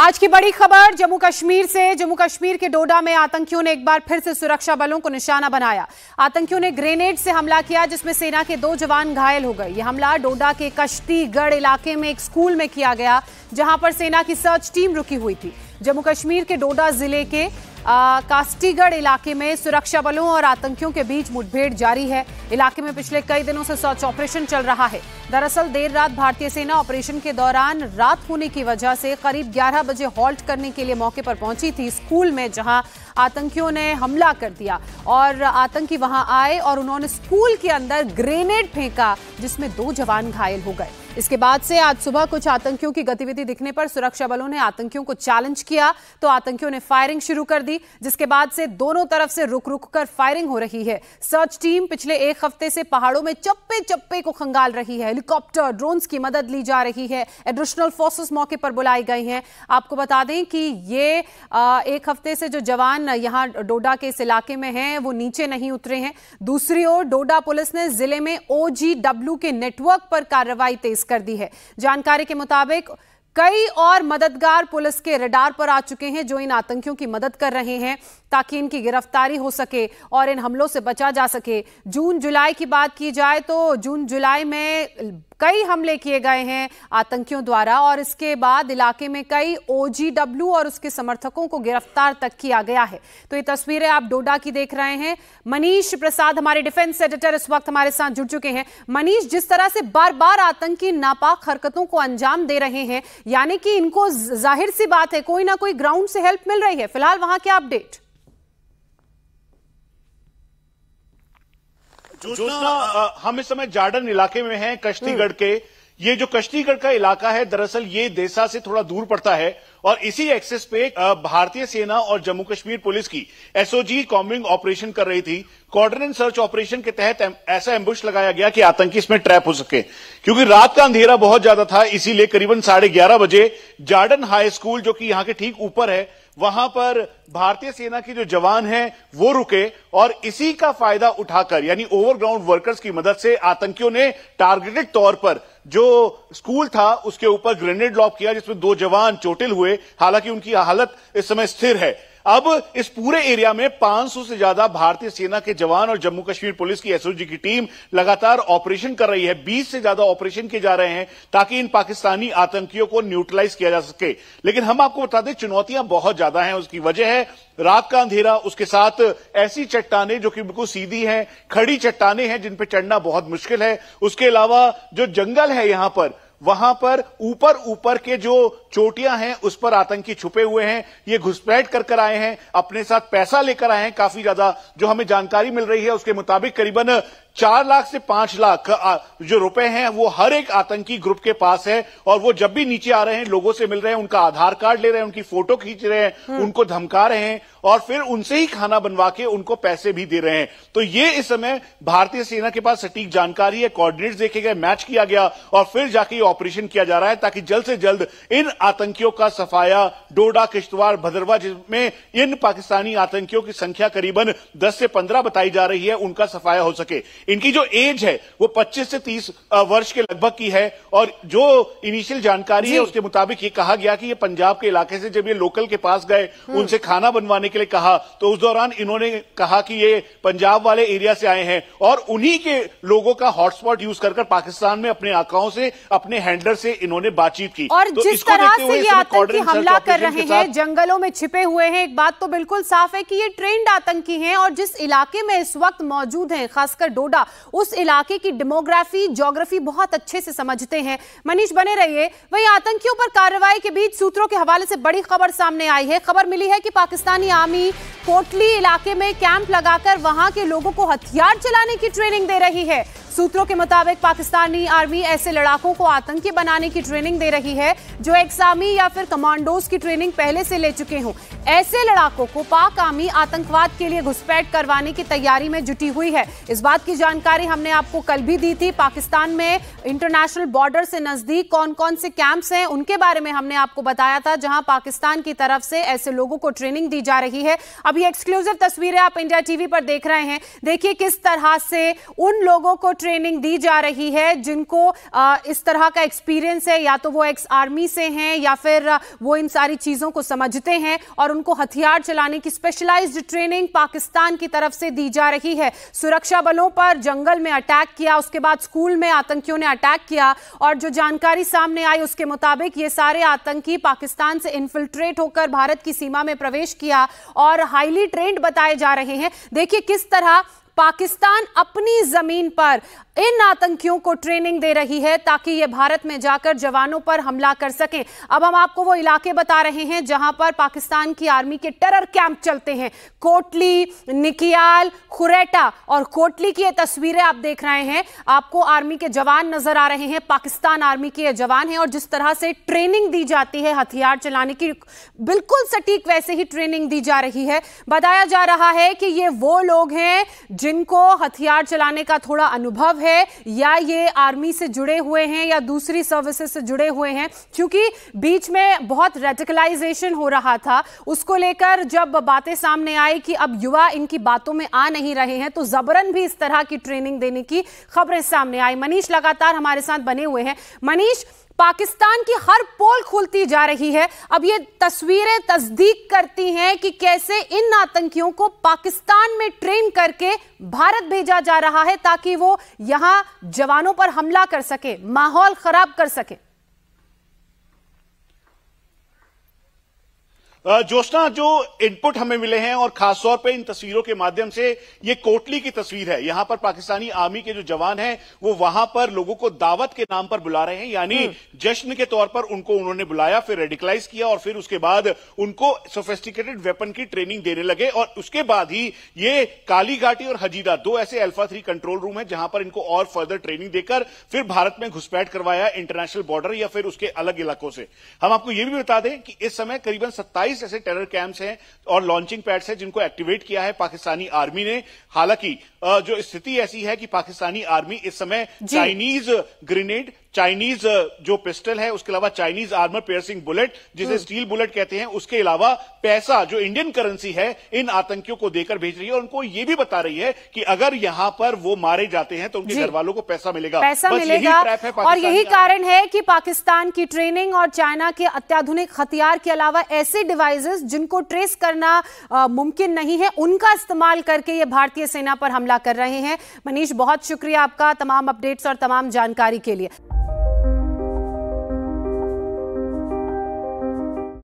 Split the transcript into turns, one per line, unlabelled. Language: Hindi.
आज की बड़ी खबर जम्मू कश्मीर से जम्मू कश्मीर के डोडा में आतंकियों ने एक बार फिर से सुरक्षा बलों को निशाना बनाया आतंकियों ने ग्रेनेड से हमला किया जिसमें सेना के दो जवान घायल हो गए यह हमला डोडा के कश्तीगढ़ इलाके में एक स्कूल में किया गया जहां पर सेना की सर्च टीम रुकी हुई थी जम्मू कश्मीर के डोडा जिले के कास्टीगढ़ इलाके में सुरक्षा बलों और आतंकियों के बीच मुठभेड़ जारी है इलाके में पिछले कई दिनों से सर्च ऑपरेशन चल रहा है दरअसल देर रात भारतीय सेना ऑपरेशन के दौरान रात होने की वजह से करीब 11 बजे हॉल्ट करने के लिए मौके पर पहुंची थी स्कूल में जहां आतंकियों ने हमला कर दिया और आतंकी वहां आए और उन्होंने स्कूल के अंदर ग्रेनेड फेंका जिसमें दो जवान घायल हो गए इसके बाद से आज सुबह कुछ आतंकियों की गतिविधि दिखने पर सुरक्षा बलों ने आतंकियों को चैलेंज किया तो आतंकियों ने फायरिंग शुरू कर दी जिसके बाद से दोनों तरफ से रुक रुक कर फायरिंग हो रही है सर्च टीम पिछले एक हफ्ते से पहाड़ों में चप्पे चप्पे को खंगाल रही है हेलीकॉप्टर ड्रोन्स की मदद ली जा रही है एडिशनल फोर्सेस मौके पर बुलाई गई हैं आपको बता दें कि ये एक हफ्ते से जो जवान यहाँ डोडा के इस इलाके में हैं वो नीचे नहीं उतरे हैं दूसरी ओर डोडा पुलिस ने जिले में ओ के नेटवर्क पर कार्रवाई तेज कर दी है जानकारी के मुताबिक कई और मददगार पुलिस के रडार पर आ चुके हैं जो इन आतंकियों की मदद कर रहे हैं ताकि इनकी गिरफ्तारी हो सके और इन हमलों से बचा जा सके जून जुलाई की बात की जाए तो जून जुलाई में कई हमले किए गए हैं आतंकियों द्वारा और इसके बाद इलाके में कई ओजीडब्ल्यू और उसके समर्थकों को गिरफ्तार तक किया गया है तो ये तस्वीरें आप डोडा की देख रहे हैं मनीष प्रसाद हमारे डिफेंस एडिटर इस वक्त हमारे साथ जुड़ चुके हैं मनीष जिस तरह से बार बार आतंकी नापाक हरकतों को अंजाम दे रहे हैं यानी कि इनको जाहिर सी बात है कोई ना कोई ग्राउंड से हेल्प मिल रही है फिलहाल वहां क्या अपडेट
जोशना हम इस समय जार्डन इलाके में हैं कश्तीगढ़ हम्म। के ये जो कश्तीगढ़ का इलाका है दरअसल ये देसा से थोड़ा दूर पड़ता है और इसी एक्सेस पे भारतीय सेना और जम्मू कश्मीर पुलिस की एसओजी कॉम्बिंग ऑपरेशन कर रही थी कॉर्डन सर्च ऑपरेशन के तहत ऐसा एम्बुश लगाया गया कि आतंकी इसमें ट्रैप हो सके क्योंकि रात का अंधेरा बहुत ज्यादा था इसीलिए करीबन साढ़े ग्यारह बजे जार्डन हाई स्कूल जो कि यहाँ के ठीक ऊपर है वहां पर भारतीय सेना के जो जवान हैं वो रुके और इसी का फायदा उठाकर यानी ओवरग्राउंड वर्कर्स की मदद से आतंकियों ने टारगेटेड तौर पर जो स्कूल था उसके ऊपर ग्रेनेड लॉप किया जिसमें दो जवान चोटिल हुए हालांकि उनकी हालत इस समय स्थिर है अब इस पूरे एरिया में 500 से ज्यादा भारतीय सेना के जवान और जम्मू कश्मीर पुलिस की एसओजी की टीम लगातार ऑपरेशन कर रही है 20 से ज्यादा ऑपरेशन किए जा रहे हैं ताकि इन पाकिस्तानी आतंकियों को न्यूट्रलाइज किया जा सके लेकिन हम आपको बता दें चुनौतियां बहुत ज्यादा हैं उसकी वजह है रात का अंधेरा उसके साथ ऐसी चट्टाने जो कि बिल्कुल सीधी हैं खड़ी चट्टाने हैं जिन पर चढ़ना बहुत मुश्किल है उसके अलावा जो जंगल है यहां पर वहां पर ऊपर ऊपर के जो चोटियां हैं उस पर आतंकी छुपे हुए हैं ये घुसपैठ कर कर आए हैं अपने साथ पैसा लेकर आए हैं काफी ज्यादा जो हमें जानकारी मिल रही है उसके मुताबिक करीबन चार लाख से पांच लाख जो रुपए हैं वो हर एक आतंकी ग्रुप के पास है और वो जब भी नीचे आ रहे हैं लोगों से मिल रहे हैं उनका आधार कार्ड ले रहे हैं उनकी फोटो खींच रहे हैं हम्म। उनको धमका रहे हैं और फिर उनसे ही खाना बनवा के उनको पैसे भी दे रहे हैं तो ये इस समय भारतीय सेना के पास सटीक जानकारी है कोऑर्डिनेट देखे गए मैच किया गया और फिर जाके ये ऑपरेशन किया जा रहा है ताकि जल्द से जल्द इन आतंकियों का सफाया डोडा किश्तवाड़ भद्रवा जिसमें इन पाकिस्तानी आतंकियों की संख्या करीबन दस से पंद्रह बताई जा रही है उनका सफाया हो सके इनकी जो एज है वो 25 से 30 वर्ष के लगभग की है और जो इनिशियल जानकारी है उसके मुताबिक ये कहा गया कि ये पंजाब के इलाके से जब ये लोकल के पास गए हम्म। उनसे खाना बनवाने के लिए कहा तो उस दौरान इन्होंने कहा कि ये पंजाब वाले एरिया से आए हैं और उन्हीं के लोगों का हॉटस्पॉट यूज कर पाकिस्तान में अपने आकाओं से अपने हैंडलर से इन्होंने बातचीत की और तो जिस तरह से ये आतंकी हमला कर रहे हैं
जंगलों में छिपे हुए हैं एक बात तो बिल्कुल साफ है कि ये ट्रेंड आतंकी हैं और जिस इलाके में इस वक्त मौजूद हैं खासकर डोडा हुडा उस इलाके की डेमोग्राफी जोग्राफी बहुत अच्छे से समझते हैं मनीष बने रहिए वही आतंकियों पर कार्रवाई के बीच सूत्रों के हवाले से बड़ी खबर सामने आई है खबर मिली है कि पाकिस्तानी आर्मी कोटली इलाके में कैंप लगाकर वहां के लोगों को हथियार चलाने की ट्रेनिंग दे रही है सूत्रों के मुताबिक पाकिस्तानी आर्मी ऐसे लड़ाकों को आतंकी बनाने की ट्रेनिंग दे रही है जो एक्सामी या फिर कमांडोज की ट्रेनिंग पहले से ले चुके हों ऐसे लड़ाकों को पाक आर्मी आतंकवाद के लिए घुसपैठ करवाने की तैयारी में जुटी हुई है इस बात की जानकारी हमने आपको कल भी दी थी पाकिस्तान में इंटरनेशनल बॉर्डर से नजदीक कौन कौन से कैंप्स हैं उनके बारे में हमने आपको बताया था जहां पाकिस्तान की तरफ से ऐसे लोगों को ट्रेनिंग दी जा रही है अभी एक्सक्लूसिव तस्वीरें आप इंडिया टीवी पर देख रहे हैं देखिए किस तरह से उन लोगों को ट्रेनिंग दी जा रही है जिनको इस तरह का एक्सपीरियंस है या तो वो एक्स आर्मी से हैं या फिर वो इन सारी चीजों को समझते हैं और उनको हथियार चलाने की स्पेशलाइज्ड ट्रेनिंग पाकिस्तान की तरफ से दी जा रही है सुरक्षा बलों पर पर जंगल में अटैक किया उसके बाद स्कूल में आतंकियों ने अटैक किया और जो जानकारी सामने आई उसके मुताबिक ये सारे आतंकी पाकिस्तान से इन्फिल्ट्रेट होकर भारत की सीमा में प्रवेश किया और हाईली ट्रेंड बताए जा रहे हैं देखिए किस तरह पाकिस्तान अपनी जमीन पर इन आतंकियों को ट्रेनिंग दे रही है ताकि ये भारत में जाकर जवानों पर हमला कर सकें अब हम आपको वो इलाके बता रहे हैं जहां पर पाकिस्तान की आर्मी के टेरर कैंप चलते हैं कोटली निकियाल खुरेटा और कोटली की ये तस्वीरें आप देख रहे हैं आपको आर्मी के जवान नजर आ रहे हैं पाकिस्तान आर्मी के ये जवान हैं और जिस तरह से ट्रेनिंग दी जाती है हथियार चलाने की बिल्कुल सटीक वैसे ही ट्रेनिंग दी जा रही है बताया जा रहा है कि ये वो लोग हैं जिनको हथियार चलाने का थोड़ा अनुभव है या ये आर्मी से जुड़े हुए हैं या दूसरी सर्विसेज से जुड़े हुए हैं क्योंकि बीच में बहुत रेडिकलाइजेशन हो रहा था उसको लेकर जब बातें सामने आई कि अब युवा इनकी बातों में आ नहीं रहे हैं तो जबरन भी इस तरह की ट्रेनिंग देने की खबरें सामने आई मनीष लगातार हमारे साथ बने हुए हैं मनीष पाकिस्तान की हर पोल खुलती जा रही है अब ये तस्वीरें तस्दीक करती हैं कि कैसे इन आतंकियों को पाकिस्तान में ट्रेन करके भारत भेजा जा रहा है ताकि वो यहां जवानों पर हमला कर सके माहौल खराब कर सके
जोशना जो इनपुट हमें मिले हैं और खासतौर पे इन तस्वीरों के माध्यम से ये कोटली की तस्वीर है यहां पर पाकिस्तानी आर्मी के जो जवान हैं वो वहां पर लोगों को दावत के नाम पर बुला रहे हैं यानी हम्म। जश्न के तौर पर उनको उन्होंने बुलाया फिर रेडिकलाइज किया और फिर उसके बाद उनको सोफेस्टिकेटेड वेपन की ट्रेनिंग देने लगे और उसके बाद ही ये काली घाटी और हजीरा दो ऐसे अल्फा थ्री कंट्रोल रूम है जहां पर इनको और फर्दर ट्रेनिंग देकर फिर भारत में घुसपैठ करवाया इंटरनेशनल बॉर्डर या फिर उसके अलग इलाकों से हम आपको यह भी बता दें कि इस समय करीबन सत्ताईस अट्ठाईस ऐसे टेरर कैंप्स हैं और लॉन्चिंग पैड्स हैं जिनको एक्टिवेट किया है पाकिस्तानी आर्मी ने हालांकि जो स्थिति ऐसी है कि पाकिस्तानी आर्मी इस समय चाइनीज ग्रेनेड चाइनीज uh, जो पिस्टल है उसके अलावा चाइनीज आर्मर पेयरसिंग बुलेट जिसे स्टील hmm. बुलेट कहते हैं उसके अलावा पैसा जो इंडियन करेंसी है इन आतंकियों को देकर भेज रही है और उनको ये भी बता रही है कि अगर यहाँ पर वो मारे जाते हैं तो उनके घर वालों को पैसा मिलेगा पैसा मिलेगा यही और यही
कारण है कि पाकिस्तान की ट्रेनिंग और चाइना के अत्याधुनिक हथियार के अलावा ऐसे डिवाइसेस जिनको ट्रेस करना मुमकिन नहीं है उनका इस्तेमाल करके ये भारतीय सेना पर हमला कर रहे हैं मनीष बहुत शुक्रिया आपका तमाम अपडेट्स और तमाम जानकारी के लिए